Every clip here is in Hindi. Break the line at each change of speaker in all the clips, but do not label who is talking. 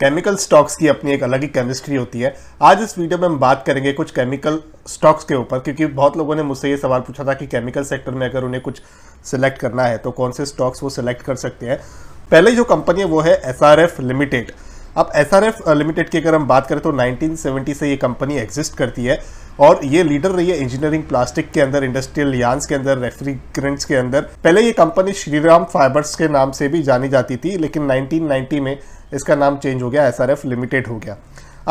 केमिकल स्टॉक्स की अपनी एक अलग ही केमिस्ट्री होती है आज इस वीडियो में हम बात करेंगे कुछ केमिकल स्टॉक्स के ऊपर क्योंकि बहुत लोगों ने मुझसे ये सवाल पूछा था कि केमिकल सेक्टर में अगर उन्हें कुछ सिलेक्ट करना है तो कौन से स्टॉक्स वो सिलेक्ट कर सकते हैं पहले जो कंपनी है वो है एस लिमिटेड अब एस लिमिटेड की अगर हम बात करें तो सेवेंटी से ये कंपनी एग्जिस्ट करती है और ये लीडर रही है इंजीनियरिंग प्लास्टिक के अंदर इंडस्ट्रियल यान्स के अंदर रेफ्रीग्रेंट्स के अंदर पहले ये कंपनी श्रीराम फाइबर्स के नाम से भी जानी जाती थी लेकिन 1990 में इसका नाम चेंज हो गया एस लिमिटेड हो गया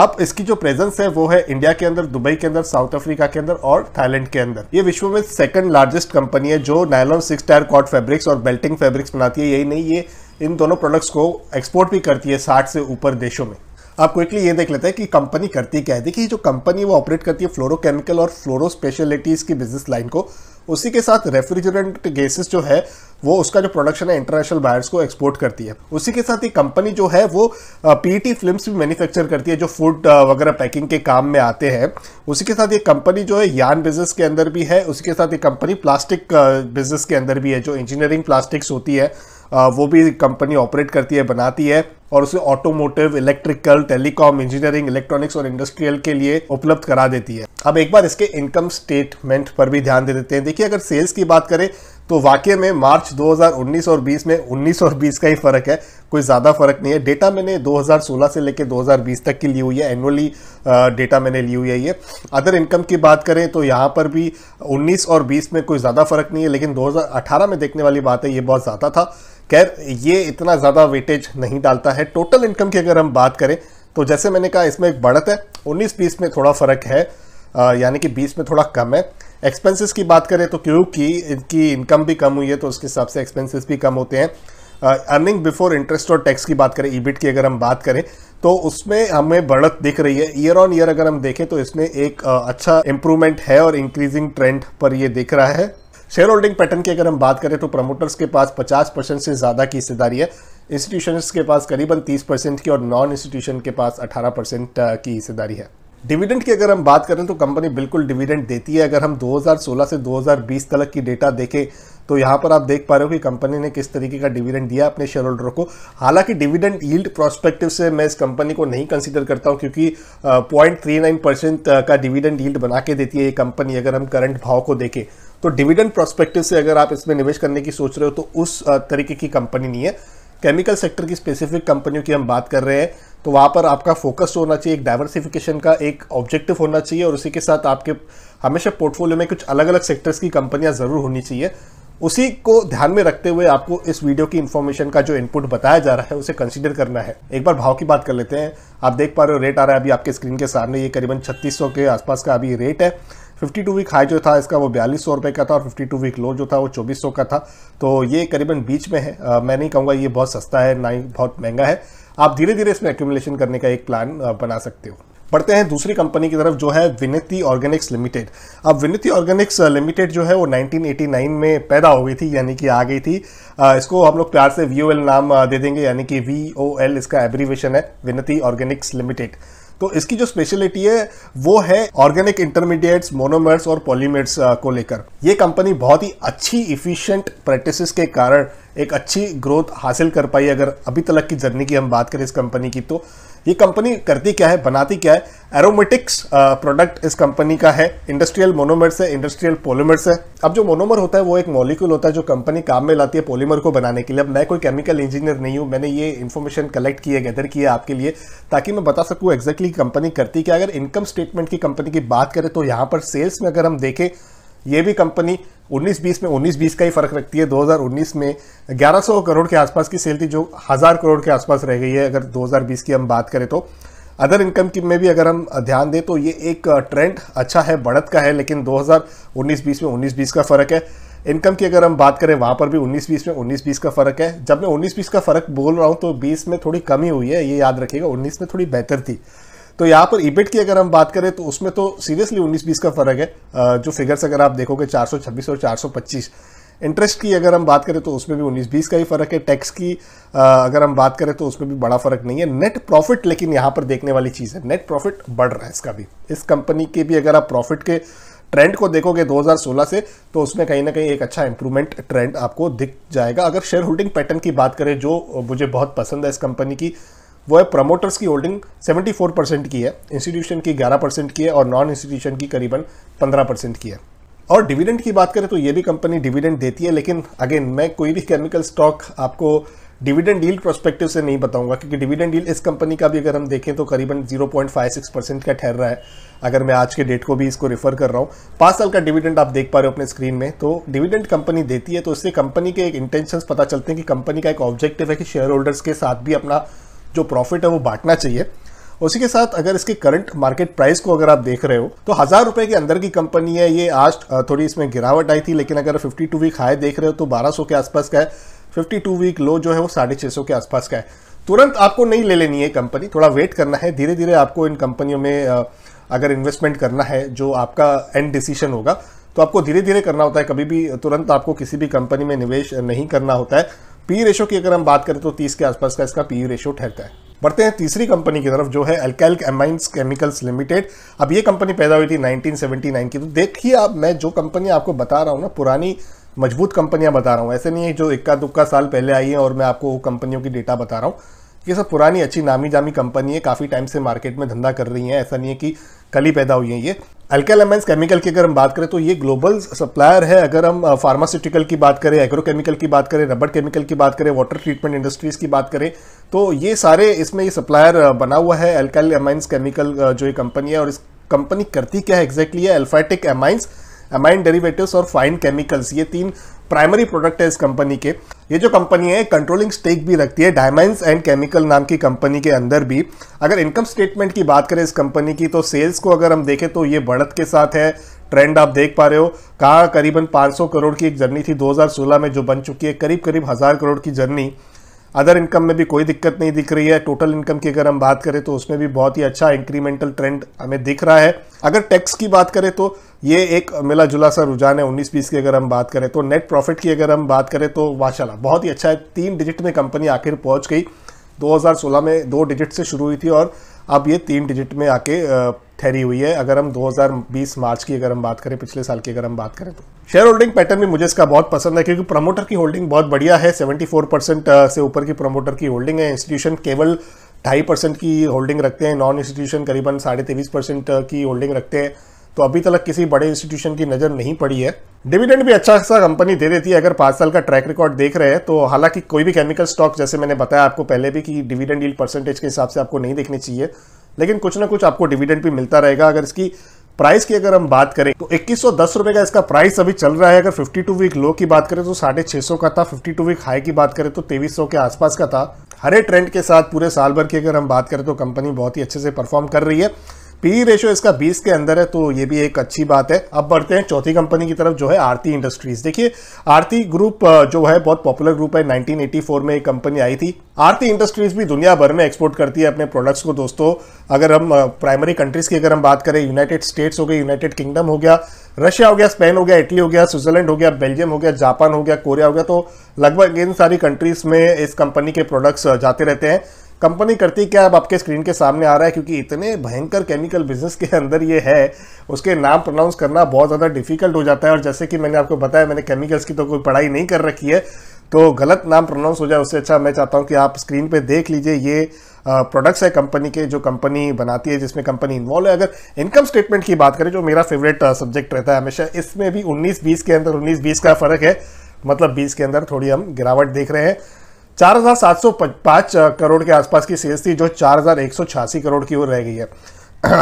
अब इसकी जो प्रेजेंस है वो है इंडिया के अंदर दुबई के अंदर साउथ अफ्रीका के अंदर और थाईलैंड के अंदर ये विश्व में सेकंड लार्जेस्ट कंपनी है जो nylon six tyre cord fabrics और बेल्टिंग फैब्रिक्स बनाती है यही नहीं ये इन दोनों प्रोडक्ट्स को एक्सपोर्ट भी करती है साठ से ऊपर देशों में आप क्विकली ये देख लेते हैं कि कंपनी करती क्या है देखिए जो कंपनी वो ऑपरेट करती है फ्लोरो केमिकल और फ्लोरो स्पेशलिटीज़ की बिजनेस लाइन को उसी के साथ रेफ्रिजरेंट गैसेस जो है वो उसका जो प्रोडक्शन है इंटरनेशनल बायर्स को एक्सपोर्ट करती है उसी के साथ ये कंपनी जो है वो पीटी फिल्म्स भी मैन्युफैक्चर करती है जो फूड वगैरह पैकिंग के काम में आते हैं उसी के साथ ये कंपनी जो है यान बिजनेस के अंदर भी है उसी के साथ ये कंपनी प्लास्टिक बिजनेस के अंदर भी है जो इंजीनियरिंग प्लास्टिक्स होती है वो भी कंपनी ऑपरेट करती है बनाती है और उसे automotive electrical telecom engineering electronics और इंडस्ट्रियल के लिए उपलब्ध करा देती है अब एक बार इसके इनकम स्टेटमेंट पर भी ध्यान दे देते हैं देखिए अगर सेल्स की बात करें तो वाकई में मार्च 2019 और 20 में 19 और 20 का ही फर्क है कोई ज़्यादा फर्क नहीं है डेटा मैंने 2016 से लेकर 2020 तक की ली हुई है एनुअली डेटा मैंने ली हुई है ये अदर इनकम की बात करें तो यहाँ पर भी 19 और 20 में कोई ज़्यादा फर्क नहीं है लेकिन 2018 में देखने वाली बात है ये बहुत ज़्यादा था खैर ये इतना ज़्यादा वेटेज नहीं डालता है टोटल इनकम की अगर हम बात करें तो जैसे मैंने कहा इसमें एक बढ़त है उन्नीस बीस में थोड़ा फ़र्क है यानी कि बीस में थोड़ा कम है एक्सपेंसेस की बात करें तो क्योंकि इनकी इनकम भी कम हुई है तो उसके हिसाब से एक्सपेंसेस भी कम होते हैं अर्निंग बिफोर इंटरेस्ट और टैक्स की बात करें ईबिट e की अगर हम बात करें तो उसमें हमें बढ़त दिख रही है ईयर ऑन ईयर अगर हम देखें तो इसमें एक अच्छा इंप्रूवमेंट है और इंक्रीजिंग ट्रेंड पर ये दिख रहा है शेयर होल्डिंग पैटर्न की अगर हम बात करें तो प्रमोटर्स के पास 50 परसेंट से ज़्यादा की हिस्सेदारी है इंस्टीट्यूशन के पास करीबन 30 परसेंट की और नॉन इंस्टीट्यूशन के पास 18 परसेंट की हिस्सेदारी है डिविडेंड की अगर हम बात करें तो कंपनी बिल्कुल डिविडेंड देती है अगर हम 2016 से 2020 तक की डेटा देखें तो यहाँ पर आप देख पा रहे हो कि कंपनी ने किस तरीके का डिविडेंड दिया अपने शेयर होल्डर को हालांकि डिविडेंड यील्ड प्रोस्पेक्टिव से मैं इस कंपनी को नहीं कंसीडर करता हूँ क्योंकि पॉइंट थ्री नाइन परसेंट का डिविडेंड यील्ड बना के देती है ये कंपनी अगर हम करंट भाव को देखें तो डिविडेंड प्रोस्पेक्टिव से अगर आप इसमें निवेश करने की सोच रहे हो तो उस तरीके की कंपनी नहीं है केमिकल सेक्टर की स्पेसिफिक कंपनियों की हम बात कर रहे हैं तो वहाँ पर आपका फोकस होना चाहिए एक डाइवर्सिफिकेशन का एक ऑब्जेक्टिव होना चाहिए और उसी के साथ आपके हमेशा पोर्टफोलियो में कुछ अलग अलग सेक्टर्स की कंपनियाँ ज़रूर होनी चाहिए उसी को ध्यान में रखते हुए आपको इस वीडियो की इन्फॉर्मेशन का जो इनपुट बताया जा रहा है उसे कंसिडर करना है एक बार भाव की बात कर लेते हैं आप देख पा रहे हो रेट आ रहा है अभी आपके स्क्रीन के सामने ये करीबन छत्तीस के आसपास का अभी रेट है 52 वीक हाई जो था इसका वो बयालीस सौ रुपये का था और 52 वीक लो जो था वो 2400 का था तो ये करीबन बीच में है आ, मैं नहीं कहूँगा ये बहुत सस्ता है ना ही बहुत महंगा है आप धीरे धीरे इसमें एक्यूमुलेशन करने का एक प्लान बना सकते हो बढ़ते हैं दूसरी कंपनी की तरफ जो है विनती ऑर्गेनिक्स लिमिटेड अब विनती ऑर्गेनिक्स लिमिटेड जो है वो 1989 में पैदा हो गई थी यानी कि आ गई थी इसको हम लोग प्यार से वी नाम दे देंगे यानी कि वी इसका एब्रीवेशन है विनती ऑर्गेनिक्स लिमिटेड तो इसकी जो स्पेशलिटी है वो है ऑर्गेनिक इंटरमीडिएट्स मोनोमर्स और पॉलीमर्स को लेकर ये कंपनी बहुत ही अच्छी इफिशियंट प्रैक्टिसेस के कारण एक अच्छी ग्रोथ हासिल कर पाई अगर अभी तक की जर्नी की हम बात करें इस कंपनी की तो ये कंपनी करती क्या है बनाती क्या है एरोमेटिक्स प्रोडक्ट uh, इस कंपनी का है इंडस्ट्रियल मोनोमर्स है इंडस्ट्रियल पोलीमर्स है अब जो मोनोमर होता है वो एक मॉलिक्यूल होता है जो कंपनी काम में लाती है पोलीमर को बनाने के लिए अब मैं कोई केमिकल इंजीनियर नहीं हूँ मैंने ये इन्फॉर्मेशन कलेक्ट की है गैदर की है आपके लिए ताकि मैं बता सकूँ एग्जैक्टली कंपनी करती क्या अगर इनकम स्टेटमेंट की कंपनी की बात करें तो यहाँ पर सेल्स में अगर हम देखें ये भी कंपनी 19-20 में 19-20 का ही फर्क रखती है 2019 में 1100 करोड़ के आसपास की सेल थी जो हज़ार करोड़ के आसपास रह गई है अगर 2020 की हम बात करें तो अदर इनकम की में भी अगर हम ध्यान दें तो ये एक ट्रेंड अच्छा है बढ़त का है लेकिन 2019-20 में 19-20 का फ़र्क है इनकम की अगर हम बात करें वहाँ पर भी 19-20 में 19-20 का फ़र्क है जब मैं 19-20 का फ़र्क बोल रहा हूँ तो 20 में थोड़ी कमी हुई है ये याद रखिएगा 19 में थोड़ी बेहतर थी तो यहाँ पर इबिट e की अगर हम बात करें तो उसमें तो सीरियसली उन्नीस बीस का फर्क है जो फिगर्स अगर आप देखोगे चार और चार इंटरेस्ट की अगर हम बात करें तो उसमें भी 19-20 का ही फर्क है टैक्स की अगर हम बात करें तो उसमें भी बड़ा फर्क नहीं है नेट प्रॉफिट लेकिन यहाँ पर देखने वाली चीज़ है नेट प्रॉफिट बढ़ रहा है इसका भी इस कंपनी के भी अगर आप प्रॉफिट के ट्रेंड को देखोगे 2016 से तो उसमें कहीं ना कहीं एक अच्छा इंप्रूवमेंट ट्रेंड आपको दिख जाएगा अगर शेयर होल्डिंग पैटर्न की बात करें जो मुझे बहुत पसंद है इस कंपनी की वो है प्रमोटर्स की होल्डिंग 74 परसेंट की है इंस्टीट्यूशन की 11 परसेंट की है और नॉन इंस्टीट्यूशन की करीबन 15 परसेंट की है और डिविडेंड की बात करें तो ये भी कंपनी डिविडेंड देती है लेकिन अगेन मैं कोई भी केमिकल स्टॉक आपको डिविडेंड डील प्रोस्पेक्टिव से नहीं बताऊंगा क्योंकि डिविडेंड डील इस कंपनी का भी अगर हम देखें तो करीबन 0.56 परसेंट का ठहर रहा है अगर मैं आज के डेट को भी इसको रेफर कर रहा हूँ पाँच साल का डिविडेंड आप देख पा रहे हो अपने स्क्रीन में तो डिविडेंड कंपनी देती है तो इससे कंपनी के एक इंटेंशंस पता चलते हैं कि कंपनी का एक ऑब्जेक्टिव है कि शेयर होल्डर्स के साथ भी अपना जो प्रॉफिट है वो बांटना चाहिए उसी के साथ अगर इसके करंट मार्केट प्राइस को अगर आप देख रहे हो तो हज़ार रुपए के अंदर की कंपनी है ये आज थोड़ी इसमें गिरावट आई थी लेकिन अगर 52 वीक हाई देख रहे हो तो 1200 के आसपास का है 52 वीक लो जो है वो साढ़े छह के आसपास का है तुरंत आपको नहीं ले लेनी है कंपनी थोड़ा वेट करना है धीरे धीरे आपको इन कंपनियों में अगर इन्वेस्टमेंट करना है जो आपका एंड डिसीजन होगा तो आपको धीरे धीरे करना होता है कभी भी तुरंत आपको किसी भी कंपनी में निवेश नहीं करना होता है पी रेशो की अगर हम बात करें तो तीस के आसपास का इसका पी रेशो ठहरता है बढ़ते हैं तीसरी कंपनी की तरफ जो है अल्कैल्क एमाइंस केमिकल्स लिमिटेड अब ये कंपनी पैदा हुई थी 1979 की तो देखिए आप मैं जो कंपनी आपको बता रहा हूँ ना पुरानी मजबूत कंपनियां बता रहा हूँ ऐसे नहीं है जो इक्का दुक्का साल पहले आई है और मैं आपको वो कंपनियों की डेटा बता रहा हूँ ये सब पुरानी अच्छी नामी जामी कंपनी है काफ़ी टाइम से मार्केट में धंधा कर रही है ऐसा नहीं है कि कल ही पैदा हुई है ये अल्कालमेंस केमिकल की अगर हम बात करें तो ये ग्लोबल सप्लायर है अगर हम फार्मास्यूटिकल uh, की बात करें एग्रोकेमिकल की बात करें रबर केमिकल की बात करें वाटर ट्रीटमेंट इंडस्ट्रीज की बात करें तो ये सारे इसमें ये सप्लायर uh, बना हुआ है अल्काइल केमिकल uh, जो ये कंपनी है और इस कंपनी करती क्या है एग्जैक्टली है एल्फाइटिक एमाइंस एमाइन डेरीवेटिव और फाइन केमिकल्स ये तीन प्राइमरी प्रोडक्ट है इस कंपनी के ये जो कंपनी है कंट्रोलिंग स्टेक भी रखती है डायमंड्स एंड केमिकल नाम की कंपनी के अंदर भी अगर इनकम स्टेटमेंट की बात करें इस कंपनी की तो सेल्स को अगर हम देखें तो ये बढ़त के साथ है ट्रेंड आप देख पा रहे हो कहाँ करीबन 500 करोड़ की एक जर्नी थी 2016 में जो बन चुकी है करीब करीब हज़ार करोड़ की जर्नी अदर इनकम में भी कोई दिक्कत नहीं दिख रही है टोटल इनकम की अगर हम बात करें तो उसमें भी बहुत ही अच्छा इंक्रीमेंटल ट्रेंड हमें दिख रहा है अगर टैक्स की बात करें तो ये एक मिला जुला सा रुझान है उन्नीस बीस की अगर हम बात करें तो नेट प्रॉफिट की अगर हम बात करें तो माशाला बहुत ही अच्छा है तीन डिजिट में कंपनी आखिर पहुँच गई 2016 में दो डिजिट से शुरू हुई थी और अब ये तीन डिजिट में आके ठहरी हुई है अगर हम 2020 मार्च की अगर हम बात करें पिछले साल की अगर हम बात करें तो शेयर होल्डिंग पैटर्न भी मुझे इसका बहुत पसंद है क्योंकि प्रमोटर की होल्डिंग बहुत बढ़िया है 74 परसेंट से ऊपर की प्रमोटर की होल्डिंग है इंस्टीट्यूशन केवल ढाई परसेंट की होल्डिंग रखते हैं नॉन इंस्टीट्यूशन करीबन साढ़े तेईस परसेंट की होल्डिंग रखते हैं तो अभी तक किसी बड़े इंस्टीट्यूशन की नज़र नहीं पड़ी है डिविडेंड भी अच्छा खासा कंपनी दे देती है अगर पांच साल का ट्रैक रिकॉर्ड देख रहे हैं तो हालांकि कोई भी केमिकल स्टॉक जैसे मैंने बताया आपको पहले भी कि डिविडेंड डील परसेंटेज के हिसाब से आपको नहीं देखनी चाहिए लेकिन कुछ ना कुछ आपको डिविडेंड भी मिलता रहेगा अगर इसकी प्राइस की अगर हम बात करें तो इक्कीस रुपए का इसका प्राइस अभी चल रहा है अगर 52 वीक लो की बात करें तो साढ़े सौ का था 52 वीक हाई की बात करें तो सौ के आसपास का था हरे ट्रेंड के साथ पूरे साल भर की अगर हम बात करें तो कंपनी बहुत ही अच्छे से परफॉर्म कर रही है पी रेशो इसका 20 के अंदर है तो ये भी एक अच्छी बात है अब बढ़ते हैं चौथी कंपनी की तरफ जो है आरती इंडस्ट्रीज देखिए आरती ग्रुप जो है बहुत पॉपुलर ग्रुप है 1984 में एक कंपनी आई थी आरती इंडस्ट्रीज भी दुनिया भर में एक्सपोर्ट करती है अपने प्रोडक्ट्स को दोस्तों अगर हम प्राइमरी कंट्रीज की अगर हम बात करें यूनाइटेड स्टेट्स हो गए यूनाइटेड किंगडम हो गया रशिया हो गया स्पेन हो गया इटली हो गया स्विट्जरलैंड हो गया बेल्जियम हो गया जापान हो गया कोरिया हो गया तो लगभग इन सारी कंट्रीज में इस कंपनी के प्रोडक्ट्स जाते रहते हैं कंपनी करती क्या अब आपके स्क्रीन के सामने आ रहा है क्योंकि इतने भयंकर केमिकल बिजनेस के अंदर ये है उसके नाम प्रोनाउंस करना बहुत ज़्यादा डिफिकल्ट हो जाता है और जैसे कि मैंने आपको बताया मैंने केमिकल्स की तो कोई पढ़ाई नहीं कर रखी है तो गलत नाम प्रोनाउंस हो जाए उससे अच्छा मैं चाहता हूँ कि आप स्क्रीन पर देख लीजिए ये प्रोडक्ट्स है कंपनी के जो कंपनी बनाती है जिसमें कंपनी इन्वॉल्व है अगर इनकम स्टेटमेंट की बात करें जो मेरा फेवरेट सब्जेक्ट रहता है हमेशा इसमें भी उन्नीस बीस के अंदर उन्नीस बीस का फर्क है मतलब बीस के अंदर थोड़ी हम गिरावट देख रहे हैं चार हजार सात सौ पाँच करोड़ के आसपास की सेल्स थी जो चार हजार एक सौ छियासी करोड़ की ओर रह गई है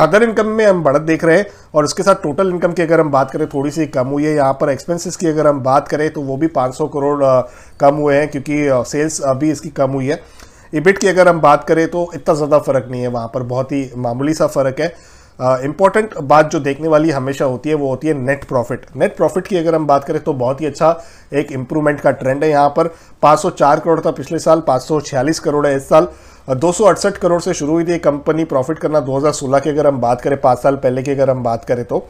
अदर इनकम में हम बढ़त देख रहे हैं और उसके साथ टोटल इनकम की अगर हम बात करें थोड़ी सी कम हुई है यहाँ पर एक्सपेंसेस की अगर हम बात करें तो वो भी 500 करोड़ कम हुए हैं क्योंकि सेल्स अभी इसकी कम हुई है इबिट की अगर हम बात करें तो इतना ज़्यादा फ़र्क नहीं है वहाँ पर बहुत ही मामूली सा फ़र्क है इंपॉर्टेंट uh, बात जो देखने वाली हमेशा होती है वो होती है नेट प्रॉफिट नेट प्रॉफिट की अगर हम बात करें तो बहुत ही अच्छा एक इम्प्रूवमेंट का ट्रेंड है यहाँ पर 504 करोड़ था पिछले साल 546 करोड़ है इस साल दो करोड़ से शुरू हुई थी कंपनी प्रॉफिट करना 2016 की अगर हम बात करें पाँच साल पहले की अगर हम बात करें तो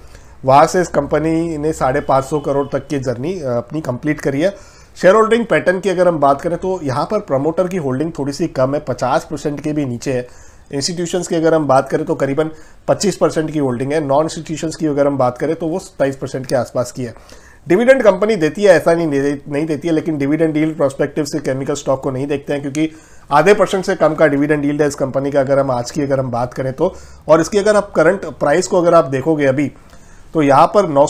वहाँ से इस कंपनी ने साढ़े करोड़ तक की जर्नी अपनी कंप्लीट करी है शेयर होल्डिंग पैटर्न की अगर हम बात करें तो यहाँ पर प्रमोटर की होल्डिंग थोड़ी सी कम है पचास परसेंट के भी नीचे है इंस्टीट्यूशन की अगर हम बात करें तो करीबन 25 परसेंट की होल्डिंग है नॉन इंस्टीट्यूशंस की अगर हम बात करें तो वो सत्ताईस परसेंट के आसपास की है डिविडेंड कंपनी देती है ऐसा नहीं दे, नहीं देती है लेकिन डिविडेंड डील प्रोस्पेक्टिव से केमिकल स्टॉक को नहीं देखते हैं क्योंकि आधे परसेंट से कम का डिविडेंड डील है इस कंपनी का अगर हम आज की अगर हम बात करें तो और इसकी अगर आप करंट प्राइस को अगर आप देखोगे अभी तो यहाँ पर नौ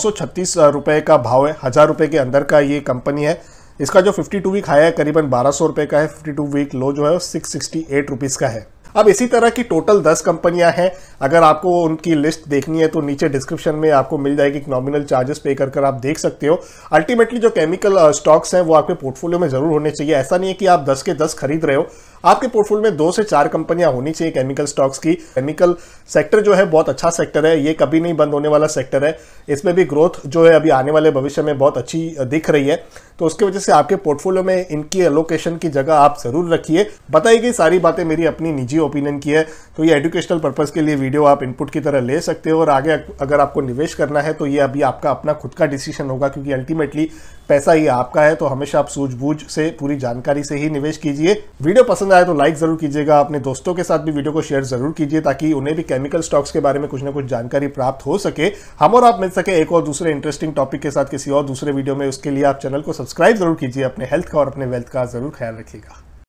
रुपए का भाव है हज़ार रुपये के अंदर का ये कंपनी है इसका जो 52 वीक हाई है करीबन बारह सौ रुपये का है 52 वीक लो जो है वो सिक्स सिक्सटी एट रुपीज़ का है अब इसी तरह की टोटल दस कंपनियां हैं अगर आपको उनकी लिस्ट देखनी है तो नीचे डिस्क्रिप्शन में आपको मिल जाएगी नॉमिनल चार्जेस पे कर कर आप देख सकते हो अल्टीमेटली जो केमिकल स्टॉक्स uh, हैं वो आपके पोर्टफोलियो में जरूर होने चाहिए ऐसा नहीं है कि आप 10 के 10 खरीद रहे हो आपके पोर्टफोलियो में दो से चार कंपनियां होनी चाहिए केमिकल स्टॉक्स की केमिकल सेक्टर जो है बहुत अच्छा सेक्टर है ये कभी नहीं बंद होने वाला सेक्टर है इसमें भी ग्रोथ जो है अभी आने वाले भविष्य में बहुत अच्छी uh, दिख रही है तो उसकी वजह से आपके पोर्टफोलियो में इनकी एलोकेशन की जगह आप जरूर रखिए बताई गई सारी बातें मेरी अपनी निजी ओपिनियन की है तो ये एजुकेशनल पर्पज के लिए वीडियो आप इनपुट की तरह ले सकते हो और आगे अगर आपको निवेश करना है तो ये अभी आपका अपना खुद का डिसीजन होगा क्योंकि अल्टीमेटली पैसा ही आपका है तो हमेशा आप सूझबूझ से पूरी जानकारी से ही निवेश कीजिए वीडियो पसंद आए तो लाइक जरूर कीजिएगा अपने दोस्तों के साथ भी वीडियो को शेयर जरूर कीजिए ताकि उन्हें भी केमिकल स्टॉक्स के बारे में कुछ ना कुछ जानकारी प्राप्त हो सके हम और आप मिल सके एक और दूसरे इंटरेस्टिंग टॉपिक के साथ किसी और दूसरे वीडियो में उसके लिए आप चैनल को सब्सक्राइब जरूर कीजिए अपने हेल्थ का और अपने वेल्थ का जरूर ख्याल रखिएगा